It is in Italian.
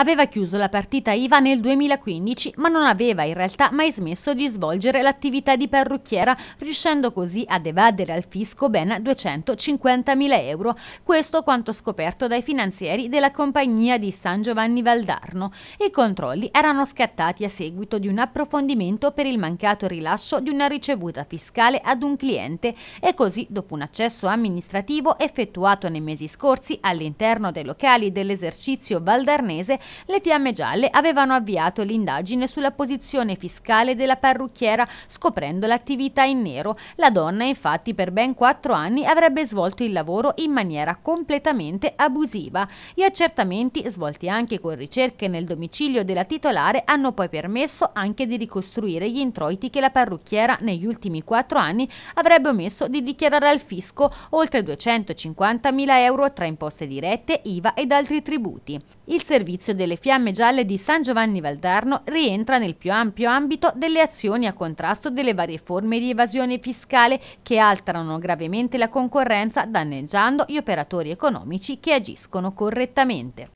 Aveva chiuso la partita IVA nel 2015, ma non aveva in realtà mai smesso di svolgere l'attività di parrucchiera, riuscendo così ad evadere al fisco ben 250.000 euro. Questo quanto scoperto dai finanzieri della compagnia di San Giovanni Valdarno. I controlli erano scattati a seguito di un approfondimento per il mancato rilascio di una ricevuta fiscale ad un cliente e così, dopo un accesso amministrativo effettuato nei mesi scorsi all'interno dei locali dell'esercizio valdarnese, le Fiamme Gialle avevano avviato l'indagine sulla posizione fiscale della parrucchiera scoprendo l'attività in nero. La donna infatti per ben quattro anni avrebbe svolto il lavoro in maniera completamente abusiva. Gli accertamenti, svolti anche con ricerche nel domicilio della titolare, hanno poi permesso anche di ricostruire gli introiti che la parrucchiera negli ultimi quattro anni avrebbe omesso di dichiarare al fisco, oltre 250.000 euro tra imposte dirette, IVA ed altri tributi. Il servizio delle Fiamme Gialle di San Giovanni Valdarno rientra nel più ampio ambito delle azioni a contrasto delle varie forme di evasione fiscale che alterano gravemente la concorrenza danneggiando gli operatori economici che agiscono correttamente.